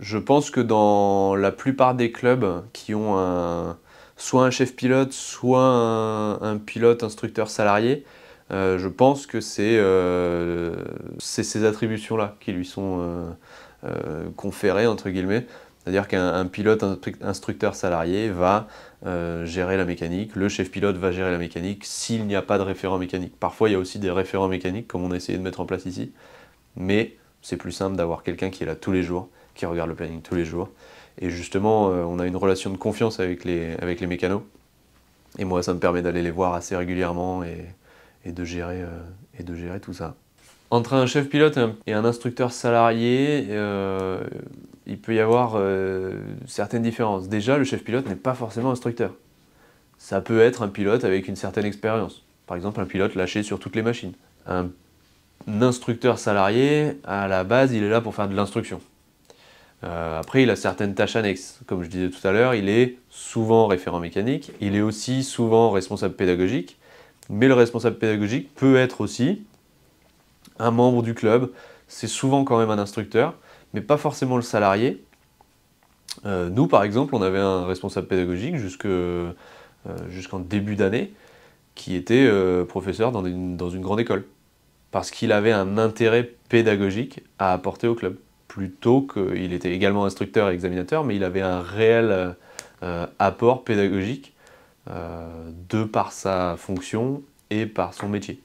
Je pense que dans la plupart des clubs qui ont soit un chef pilote, soit un, pilote instructeur salarié, euh, je pense que euh, c'est ces attributions-là qui lui sont euh, conférées, entre guillemets. C'est-à-dire qu'un pilote instructeur salarié va gérer la mécanique, le chef pilote va gérer la mécanique s'il n'y a pas de référent mécanique. Parfois, il y a aussi des référents mécaniques, comme on a essayé de mettre en place ici, mais c'est plus simple d'avoir quelqu'un qui est là tous les jours qui regardent le planning tous les jours. Et justement, euh, on a une relation de confiance avec les, avec les mécanos. Et moi, ça me permet d'aller les voir assez régulièrement et, de, gérer, euh, et de gérer tout ça. Entre un chef pilote et un instructeur salarié, euh, il peut y avoir certaines différences. Déjà, le chef pilote n'est pas forcément instructeur. Ça peut être un pilote avec une certaine expérience. Par exemple, un pilote lâché sur toutes les machines. un instructeur salarié, à la base, il est là pour faire de l'instruction. Euh, après, il a certaines tâches annexes. Comme je disais tout à l'heure, il est souvent référent mécanique, il est aussi souvent responsable pédagogique, mais le responsable pédagogique peut être aussi un membre du club, c'est souvent quand même un instructeur, mais pas forcément le salarié. Euh, nous, par exemple, on avait un responsable pédagogique euh, jusqu'en début d'année qui était professeur dans une grande école, parce qu'il avait un intérêt pédagogique à apporter au club plutôt qu'il était également instructeur et examinateur, mais il avait un réel euh, apport pédagogique euh, de par sa fonction et par son métier.